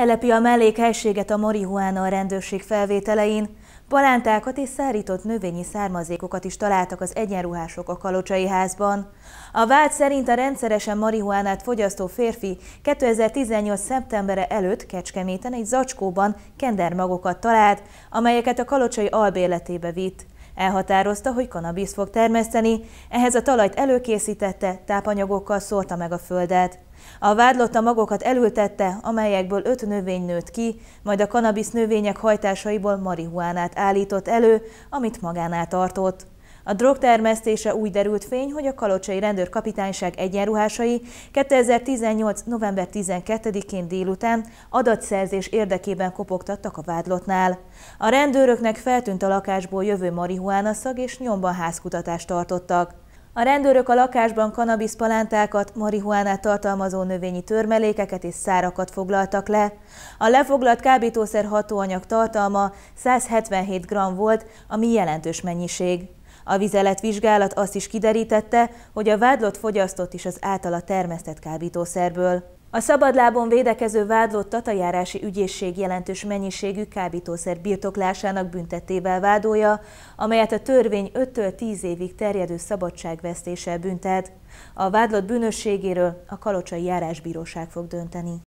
Elepi a mellékhelységet a marihuána a rendőrség felvételein, palántákat és szárított növényi származékokat is találtak az egyenruhások a Kalocsai házban. A vád szerint a rendszeresen marihuánát fogyasztó férfi 2018. szeptembere előtt Kecskeméten egy zacskóban kendermagokat talált, amelyeket a Kalocsai albérletébe vitt. Elhatározta, hogy kanabisz fog termeszteni, ehhez a talajt előkészítette, tápanyagokkal szórta meg a földet. A vádlott a magokat elültette, amelyekből öt növény nőtt ki, majd a kanabisz növények hajtásaiból marihuánát állított elő, amit magánál tartott. A drog termesztése úgy derült fény, hogy a Kalocsai Rendőrkapitányság egyenruhásai 2018. november 12-én délután adatszerzés érdekében kopogtattak a vádlottnál. A rendőröknek feltűnt a lakásból jövő marihuána szag és nyomban házkutatást tartottak. A rendőrök a lakásban kanabiszpalántákat, marihuánát tartalmazó növényi törmelékeket és szárakat foglaltak le. A lefoglalt kábítószer hatóanyag tartalma 177 g volt, ami jelentős mennyiség. A vizeletvizsgálat azt is kiderítette, hogy a vádlott fogyasztott is az általa termesztett kábítószerből. A szabadlábon védekező vádlott tatajárási ügyészség jelentős mennyiségű kábítószer birtoklásának büntetével vádolja, amelyet a törvény 5-től 10 évig terjedő szabadságvesztéssel büntet. A vádlott bűnösségéről a Kalocsai Járásbíróság fog dönteni.